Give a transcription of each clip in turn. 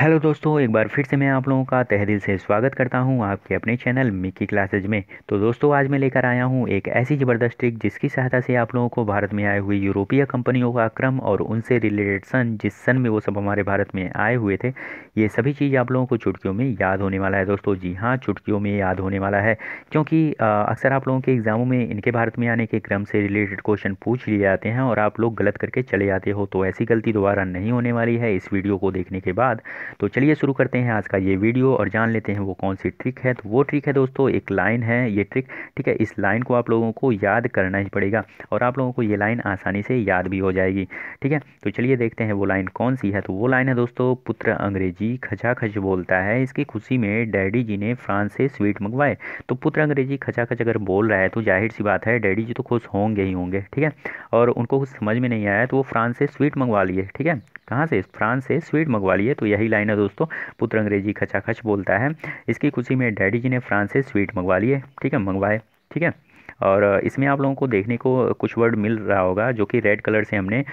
hello दोस्तों एक बार फिर से मैं आप लोगों का तहदिल से स्वागत करता हूं आपके अपने चैनल मिकी क्लासेज में तो दोस्तों आज मैं लेकर आया हूं एक ऐसी ज़बरदस्त ट्रिक जिसकी सहायता से आप लोगों को भारत में आए हुए यूरोपीय कंपनियों का क्रम और उनसे रिलेटेड सन जिस सन में वो सब हमारे भारत में आए हुए थे ये सभी चीज़ आप लोगों को चुटकियों में याद होने वाला है दोस्तों जी हाँ चुटकियों में याद होने वाला है क्योंकि अक्सर आप लोगों के एग्ज़ामों में इनके भारत में आने के क्रम से रिलेटेड क्वेश्चन पूछ लिए जाते हैं और आप लोग गलत करके चले जाते हो तो ऐसी गलती दोबारा नहीं होने वाली है इस वीडियो को देखने के बाद तो चलिए शुरू करते हैं आज का ये वीडियो और जान लेते हैं वो कौन सी ट्रिक है तो वो ट्रिक है दोस्तों एक लाइन है ये ट्रिक ठीक है इस लाइन को आप लोगों को याद करना ही पड़ेगा और आप लोगों को ये लाइन आसानी से याद भी हो जाएगी ठीक है तो चलिए देखते हैं वो लाइन कौन सी है तो वो लाइन है दोस्तों पुत्र अंग्रेजी खच बोलता है इसकी खुशी में डैडी जी ने फ्रांस से स्वीट मंगवाए तो पुत्र अंग्रेजी खच अगर बोल रहा है तो जाहिर सी बात है डैडी जी तो खुश होंगे ही होंगे ठीक है और उनको कुछ समझ में नहीं आया तो वो फ्रांस से स्वीट मंगवा लिए ठीक है कहाँ से फ्रांस से स्वीट मंगवा लिए तो यही लाइन है दोस्तों पुत्र अंग्रेजी खचाखच बोलता है इसकी खुशी में डैडी जी ने फ्रांस से स्वीट मंगवा लिए ठीक है मंगवाए ठीक है और इसमें आप लोगों को देखने को कुछ वर्ड मिल रहा होगा जो कि रेड कलर से हमने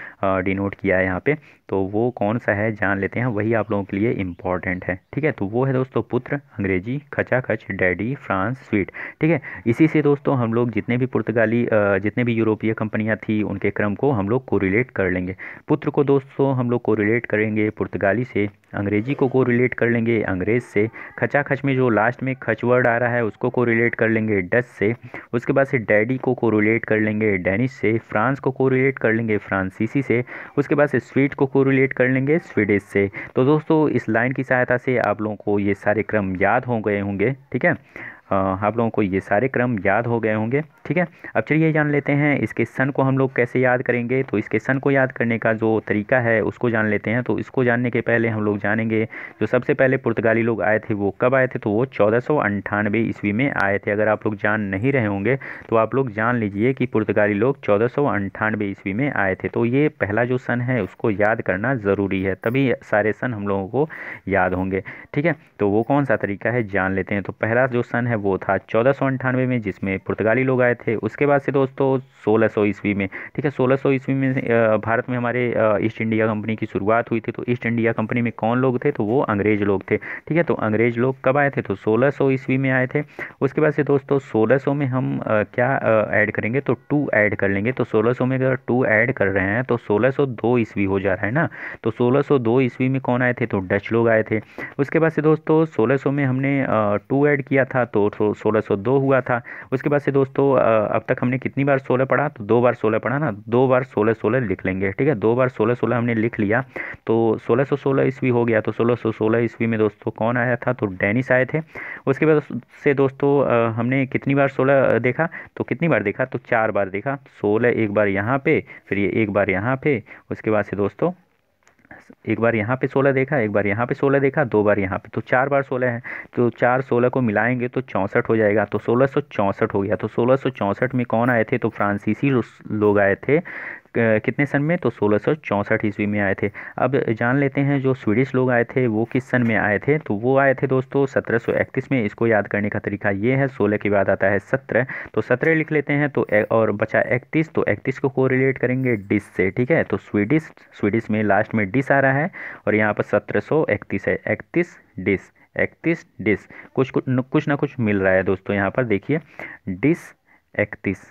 डिनोट किया है यहाँ पे तो वो कौन सा है जान लेते हैं वही आप लोगों के लिए इम्पॉर्टेंट है ठीक है तो वो है दोस्तों पुत्र अंग्रेजी खचा खच डैडी फ्रांस स्वीट ठीक है इसी से दोस्तों हम लोग जितने भी पुर्तगाली जितने भी यूरोपीय कंपनियाँ थी उनके क्रम को हम लोग कोरिलेट कर लेंगे पुत्र को दोस्तों हम लोग कोरिलेट करेंगे पुर्तगाली से अंग्रेजी को कोरिलेट कर लेंगे अंग्रेज़ से खचा खच में जो लास्ट में खच वर्ड आ रहा है उसको कोरिलेट कर लेंगे डच से उसके बाद से डैडी को कोरिलेट कर लेंगे डेनिस से फ्रांस को कोरिलेट कर लेंगे फ्रांसीसी से उसके बाद से स्वीट को कोरिलेट कर लेंगे स्वीडिश से तो दोस्तों इस लाइन की सहायता से आप लोगों को ये सारे क्रम याद हो गए होंगे ठीक है आप लोगों को ये सारे क्रम याद हो गए होंगे ठीक है अब चलिए जान लेते हैं इसके सन को हम लोग कैसे याद करेंगे तो इसके सन को याद करने का जो तरीका है उसको जान लेते हैं तो इसको जानने के पहले हम लोग जानेंगे जो सबसे पहले पुर्तगाली लोग आए थे वो कब आए थे तो वो चौदह ईस्वी में आए थे अगर आप लोग जान नहीं रहे होंगे तो आप लोग जान लीजिए कि पुर्तगाली लोग चौदह ईस्वी में आए थे तो ये पहला जो सन है उसको याद करना ज़रूरी है तभी सारे सन हम लोगों को याद होंगे ठीक है तो वो कौन सा तरीका है जान लेते हैं तो पहला जो सन है वो था चौदह सौ अंठानवे में जिसमें पुर्तगाली लोग आए थे उसके बाद से दोस्तों सोलह सौ ईस्वी में ठीक है सोलह सौ ईस्वी में भारत में हमारे ईस्ट इंडिया कंपनी की शुरुआत हुई थी तो ईस्ट इंडिया कंपनी में कौन लोग थे तो वो अंग्रेज लोग थे ठीक है तो अंग्रेज लोग कब आए थे तो सोलह सौ ईस्वी में आए थे उसके बाद से दोस्तों सोलह सौ में हम क्या ऐड करेंगे तो टू ऐड कर लेंगे तो सोलह सौ में अगर टू ऐड कर रहे हैं तो सोलह सौ दो ईस्वी हो जा रहा है ना तो सोलह सौ दो ईस्वी में कौन आए थे तो डच लोग आए थे उसके बाद से दोस्तों सोलह सौ में हमने टू ऐड किया था तो सोलह सौ दो हुआ था उसके बाद से दोस्तों अब तक हमने कितनी बार सोलह पढ़ा तो दो बार सोलह पढ़ा ना दो बार सोलह सोलह लिख लेंगे ठीक है दो बार सोलह सोलह हमने लिख लिया तो सोलह सौ सोलह ईस्वी हो गया तो सोलह सौ सोलह ईस्वी में दोस्तों कौन आया था तो डेनिस आए थे उसके बाद से दोस्तों हमने कितनी बार सोलह देखा तो कितनी बार देखा तो चार बार देखा सोलह एक बार यहाँ पे फिर ये एक बार यहाँ पे उसके बाद से दोस्तों एक बार यहाँ पे सोलह देखा एक बार यहाँ पे सोलह देखा दो बार यहाँ पे तो चार बार सोलह है तो चार सोलह को मिलाएंगे तो चौंसठ हो जाएगा तो सोलह सौ चौंसठ हो गया तो सोलह सौ चौंसठ में कौन आए थे तो फ्रांसीसी लोग आए थे कितने सन में तो सोलह सौ चौंसठ ईस्वी में आए थे अब जान लेते हैं जो स्वीडिश लोग आए थे वो किस सन में आए थे तो वो आए थे दोस्तों सत्रह सौ इकतीस में इसको याद करने का तरीका ये है सोलह के बाद आता है सत्रह तो सत्रह लिख लेते हैं तो और बचा इकतीस तो इकतीस को को रिलेट करेंगे डिस से ठीक है तो स्वीडिश स्वीडिश में लास्ट में डिस आ रहा है और यहाँ पर सत्रह सौ इकतीस है इकतीस डिस इकतीस डिस कुछ कुछ कुछ ना कुछ मिल रहा है दोस्तों यहाँ पर देखिए डिस इकतीस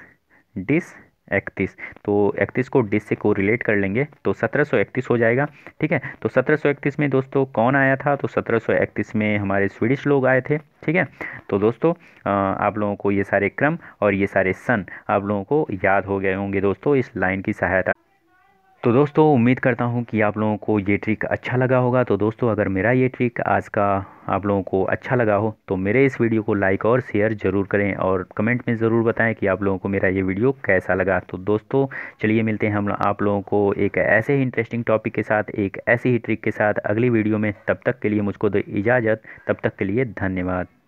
डिस इकतीस तो इकतीस को डिस से रिलेट कर लेंगे तो सत्रह हो जाएगा ठीक है तो सत्रह में दोस्तों कौन आया था तो सत्रह में हमारे स्वीडिश लोग आए थे ठीक है तो दोस्तों आप लोगों को ये सारे क्रम और ये सारे सन आप लोगों को याद हो गए होंगे दोस्तों इस लाइन की सहायता तो दोस्तों उम्मीद करता हूँ कि आप लोगों को ये ट्रिक अच्छा लगा होगा तो दोस्तों अगर मेरा ये ट्रिक आज का आप लोगों को अच्छा लगा हो तो मेरे इस वीडियो को लाइक और शेयर ज़रूर करें और कमेंट में ज़रूर बताएं कि आप लोगों को मेरा ये वीडियो कैसा लगा तो दोस्तों चलिए मिलते हैं हम आप लोगों को एक ऐसे ही इंटरेस्टिंग टॉपिक के साथ एक ऐसी ही ट्रिक के साथ अगली वीडियो में तब तक के लिए मुझको दो इजाज़त तब तक के लिए धन्यवाद